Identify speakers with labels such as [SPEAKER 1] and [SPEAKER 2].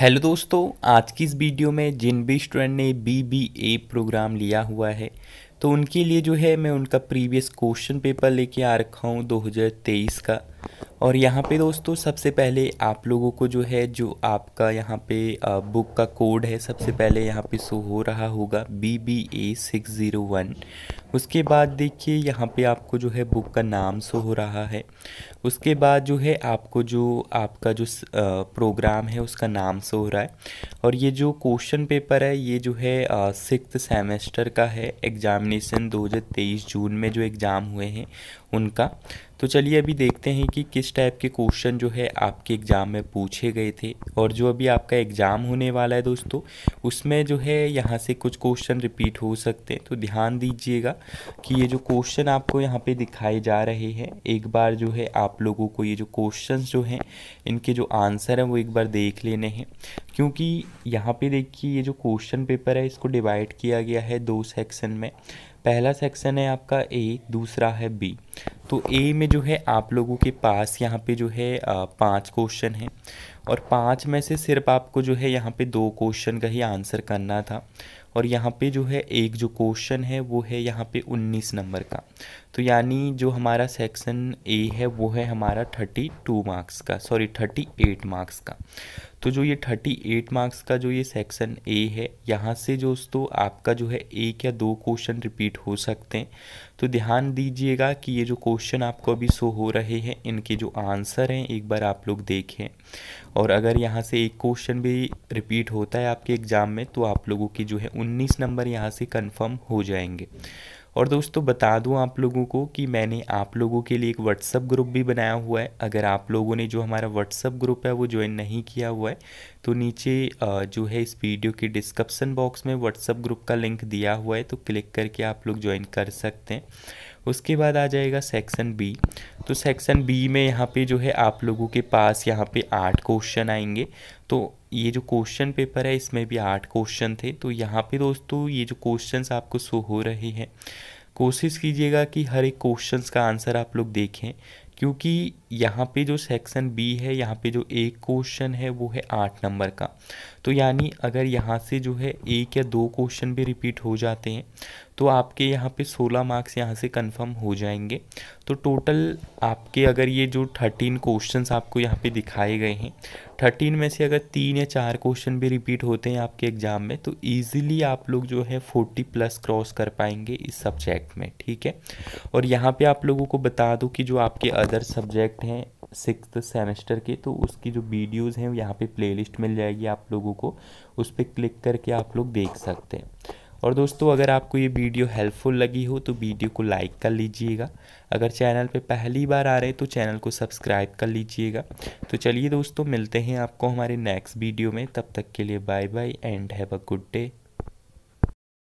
[SPEAKER 1] hello दोस्तों आज की इस वीडियो में जिन भी स्टूडेंट ने बी बी ए प्रोग्राम लिया हुआ है तो उनके लिए जो है मैं उनका प्रीवियस क्वेश्चन पेपर लेके आ रखा हूँ 2023 का और यहाँ पे दोस्तों सबसे पहले आप लोगों को जो है जो आपका यहाँ पे बुक का कोड है सबसे पहले यहाँ पे शो हो रहा होगा B B A six zero one उसके बाद देखिए यहाँ पे आपको जो है बुक का नाम शो हो रहा है उसके बाद जो है आपको जो आपका जो प्रोग्राम है उसका नाम शो हो रहा है और ये जो क्वेश्चन पेपर है ये जो है सिक्स सेमेस्टर का है हजार 2023 जून में जो एग्ज़ाम हुए हैं उनका तो चलिए अभी देखते हैं कि किस टाइप के क्वेश्चन जो है आपके एग्ज़ाम में पूछे गए थे और जो अभी आपका एग्ज़ाम होने वाला है दोस्तों उसमें जो है यहाँ से कुछ क्वेश्चन रिपीट हो सकते हैं तो ध्यान दीजिएगा कि ये जो क्वेश्चन आपको यहाँ पे दिखाए जा रहे हैं एक बार जो है आप लोगों को ये जो क्वेश्चन जो हैं इनके जो आंसर हैं वो एक बार देख लेने हैं क्योंकि यहाँ पे देखिए ये जो क्वेश्चन पेपर है इसको डिवाइड किया गया है दो सेक्शन में पहला सेक्शन है आपका ए दूसरा है बी तो ए में जो है आप लोगों के पास यहाँ पे जो है पांच क्वेश्चन हैं और पांच में से सिर्फ आपको जो है यहाँ पे दो क्वेश्चन का ही आंसर करना था और यहाँ पे जो है एक जो क्वेश्चन है वो है यहाँ पे 19 नंबर का तो यानी जो हमारा सेक्शन ए है वो है हमारा 32 मार्क्स का सॉरी 38 मार्क्स का तो जो ये 38 मार्क्स का जो ये सेक्शन ए है यहाँ से जो दोस्तों आपका जो है एक या दो क्वेश्चन रिपीट हो सकते हैं तो ध्यान दीजिएगा कि ये जो क्वेश्चन आपको अभी शो हो रहे हैं इनके जो आंसर हैं एक बार आप लोग देखें और अगर यहाँ से एक क्वेश्चन भी रिपीट होता है आपके एग्ज़ाम में तो आप लोगों की जो है 19 नंबर यहाँ से कंफर्म हो जाएंगे और दोस्तों बता दूँ आप लोगों को कि मैंने आप लोगों के लिए एक व्हाट्सअप ग्रुप भी बनाया हुआ है अगर आप लोगों ने जो हमारा व्हाट्सअप ग्रुप है वो ज्वाइन नहीं किया हुआ है तो नीचे जो है इस वीडियो के डिस्क्रिप्सन बॉक्स में व्हाट्सअप ग्रुप का लिंक दिया हुआ है तो क्लिक करके आप लोग ज्वाइन कर सकते हैं उसके बाद आ जाएगा सेक्शन बी तो सेक्शन बी में यहाँ पे जो है आप लोगों के पास यहाँ पे आठ क्वेश्चन आएंगे तो ये जो क्वेश्चन पेपर है इसमें भी आठ क्वेश्चन थे तो यहाँ पे दोस्तों ये जो क्वेश्चंस आपको शो हो रहे हैं कोशिश कीजिएगा कि हर एक क्वेश्चंस का आंसर आप लोग देखें क्योंकि यहाँ पे जो सेक्शन बी है यहाँ पे जो एक क्वेश्चन है वो है आठ नंबर का तो यानी अगर यहाँ से जो है एक या दो क्वेश्चन भी रिपीट हो जाते हैं तो आपके यहाँ पे सोलह मार्क्स यहाँ से कंफर्म हो जाएंगे तो टोटल आपके अगर ये जो थर्टीन क्वेश्चंस आपको यहाँ पे दिखाए गए हैं थर्टीन में से अगर तीन या चार क्वेश्चन भी रिपीट होते हैं आपके एग्ज़ाम में तो ईज़िली आप लोग जो है फोर्टी प्लस क्रॉस कर पाएंगे इस सब्जेक्ट में ठीक है और यहाँ पर आप लोगों को बता दूँ कि जो आपके अदर सब्जेक्ट स्टूडेंट हैं सिक्स सेमेस्टर के तो उसकी जो वीडियोज़ हैं यहाँ पे प्लेलिस्ट मिल जाएगी आप लोगों को उस पर क्लिक करके आप लोग देख सकते हैं और दोस्तों अगर आपको ये वीडियो हेल्पफुल लगी हो तो वीडियो को लाइक कर लीजिएगा अगर चैनल पे पहली बार आ रहे हैं तो चैनल को सब्सक्राइब कर लीजिएगा तो चलिए दोस्तों मिलते हैं आपको हमारे नेक्स्ट वीडियो में तब तक के लिए bye bye and have a good day